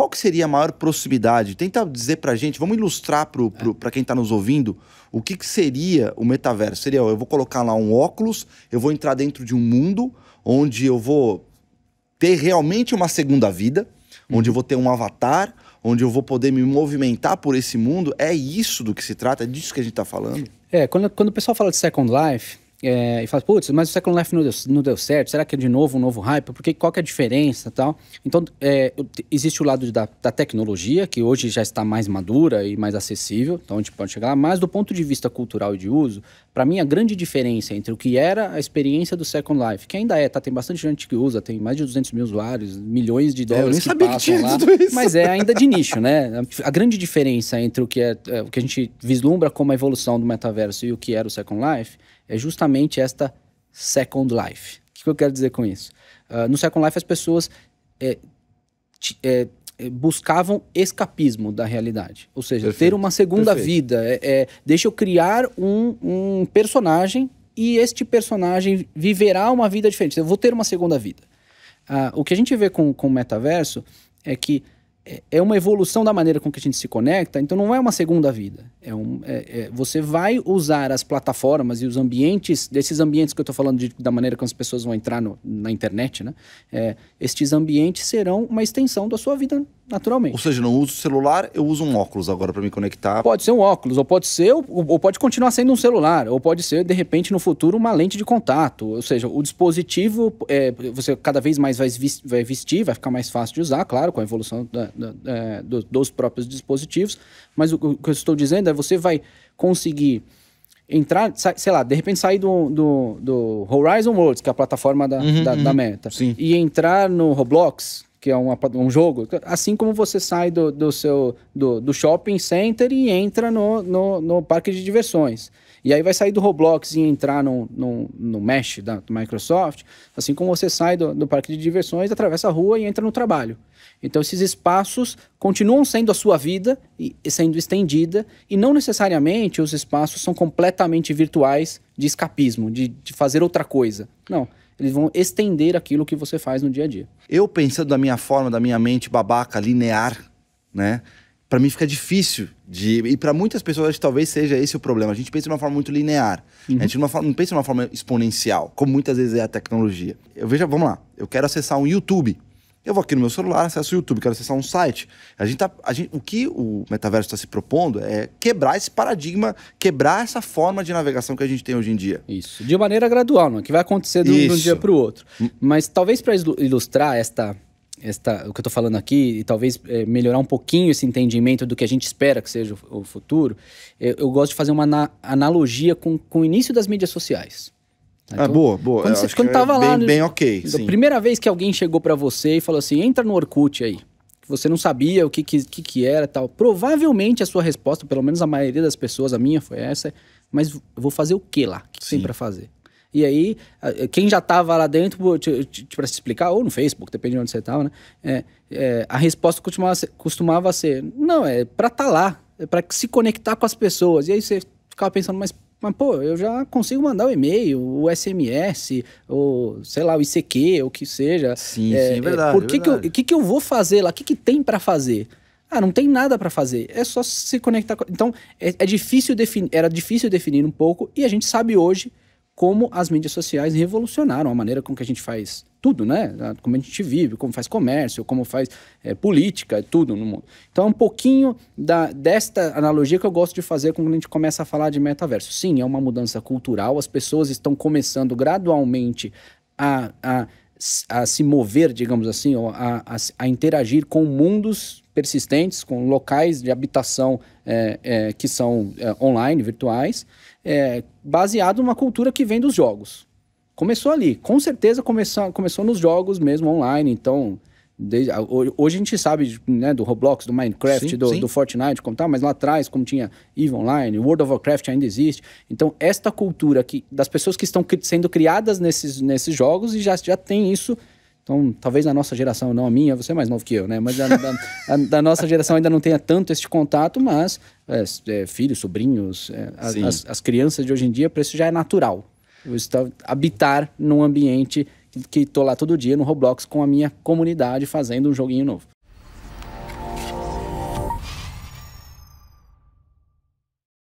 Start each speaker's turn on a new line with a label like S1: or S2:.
S1: qual que seria a maior proximidade? Tenta dizer para a gente, vamos ilustrar para é. quem está nos ouvindo, o que, que seria o metaverso? Seria, eu vou colocar lá um óculos, eu vou entrar dentro de um mundo onde eu vou ter realmente uma segunda vida, uhum. onde eu vou ter um avatar, onde eu vou poder me movimentar por esse mundo. É isso do que se trata, é disso que a gente está falando.
S2: É, quando, quando o pessoal fala de Second Life, é, e fala, putz, mas o Second Life não deu, não deu, certo, será que é de novo um novo hype? Porque qual que é a diferença tal? Então, é, existe o lado da, da, tecnologia, que hoje já está mais madura e mais acessível, então a gente pode chegar lá, mas do ponto de vista cultural e de uso, para mim a grande diferença entre o que era a experiência do Second Life, que ainda é, tá, tem bastante gente que usa, tem mais de 200 mil usuários, milhões de dólares é, eu nem sabia que tinha lá, tudo isso. mas é ainda de nicho, né? A grande diferença entre o que, é, é o que a gente vislumbra como a evolução do metaverso e o que era o Second Life é justamente esta Second Life. O que eu quero dizer com isso? Uh, no Second Life, as pessoas é, é, é, buscavam escapismo da realidade. Ou seja, Perfeito. ter uma segunda Perfeito. vida. É, é, deixa eu criar um, um personagem e este personagem viverá uma vida diferente. Eu vou ter uma segunda vida. Ah, o que a gente vê com, com o metaverso é que é, é uma evolução da maneira com que a gente se conecta, então não é uma segunda vida. É um, é, é, você vai usar as plataformas e os ambientes, desses ambientes que eu estou falando de, da maneira como as pessoas vão entrar no, na internet, né? É, estes ambientes serão uma extensão da sua vida naturalmente. Ou seja, não uso celular, eu uso um óculos agora para me conectar. Pode ser um óculos, ou pode ser, ou, pode continuar sendo um celular, ou pode ser, de repente, no futuro, uma lente de contato. Ou seja, o dispositivo, é, você cada vez mais vai, vestir, vai ficar mais fácil de usar, claro, com a evolução da, da, é, dos próprios dispositivos. Mas o, o que eu estou dizendo é você vai conseguir entrar, sei lá, de repente sair do, do, do Horizon Worlds, que é a plataforma da, uhum, da, da, uhum. Meta, sim. e entrar no Roblox, que é uma, um jogo. Assim como você sai do, do seu do, do shopping center e entra no, no, no, parque de diversões. E aí vai sair do Roblox e entrar no, no, no Mesh da Microsoft, assim como você sai do, do parque de diversões, atravessa a rua e entra no trabalho. Então esses espaços continuam sendo a sua vida sendo estendida e não necessariamente os espaços são completamente virtuais de escapismo, de, de fazer outra coisa. Não.
S1: Eles vão estender aquilo que você faz no dia a dia. Eu pensando da minha forma, da minha mente babaca, linear, né? Para mim fica difícil de. E para muitas pessoas talvez seja esse o problema. A gente pensa de uma forma muito linear. Uhum. A gente não, não pensa de uma forma exponencial, como muitas vezes é a tecnologia. Eu vejo, vamos lá, eu quero acessar um YouTube. Eu vou aqui no meu celular, acesso o YouTube, quero acessar um site. A gente tá, a gente, o que o metaverso está se propondo é quebrar esse paradigma, quebrar essa forma de navegação que a gente tem hoje em dia. Isso,
S2: de maneira gradual, não é que vai acontecer de um, dia para o outro. Hum. Mas talvez para ilustrar esta esta, o que eu estou falando aqui e talvez é, melhorar um pouquinho esse entendimento do que a gente espera que seja o, o futuro, eu, eu, gosto de fazer uma na, analogia com, com o início das mídias sociais.
S1: Né? Ah, então, ah, boa, boa. Quando, você, quando que tava é lá. Bem, no, bem ok. A
S2: primeira vez que alguém chegou para você e falou assim: entra no Orkut aí. você não sabia o que, que, que, era tal. Provavelmente a sua resposta, pelo menos a maioria das pessoas, a minha foi essa. É, mas vou fazer o que lá? O que, tem para fazer? E aí, quem já estava lá dentro, para se explicar, ou no Facebook, depende de onde você estava, né? É, é, a resposta costumava ser, costumava ser não, é para estar tá lá, é para se conectar com as pessoas. E aí você ficava pensando, mas mas, pô, eu já consigo mandar o e-mail, o SMS, ou sei lá, o ICQ, o que seja. Sim, é, sim, é, é verdade. Por que, é Que, eu, que, que eu vou fazer lá? O que, que tem para fazer? Ah, não tem nada para fazer. É só se conectar. Com... Então, é, é difícil definir. Era difícil definir um pouco. E a gente sabe hoje como as mídias sociais revolucionaram a maneira com que a gente faz tudo, né? Como a gente vive, como faz comércio, como faz é, política, tudo no mundo. Então é um pouquinho da, desta analogia que eu gosto de fazer quando a gente começa a falar de metaverso. Sim, é uma mudança cultural, as pessoas estão começando gradualmente a, a a se mover, digamos assim, a, a, a, interagir com mundos persistentes, com locais de habitação é, é, que são é, online, virtuais, é, baseado numa cultura que vem dos jogos. Começou ali, com certeza começou, começou nos jogos mesmo online, então Desde, ah, hoje a gente sabe né, do Roblox, do Minecraft, sim, do, sim. do, Fortnite, como tá, mas lá atrás, como tinha EVE Online, World of Warcraft ainda existe. Então, esta cultura que, das pessoas que estão sendo criadas nesses, nesses jogos e já, já tem isso. Então, talvez na nossa geração, não a minha, você é mais novo que eu, né? Mas a, da, a, da nossa geração ainda não tenha tanto este contato, mas é, é, filhos, sobrinhos, é, as, as, as crianças de hoje em dia, para isso já é natural. Você habitar num ambiente que tô lá todo dia no Roblox com a minha comunidade fazendo um joguinho novo.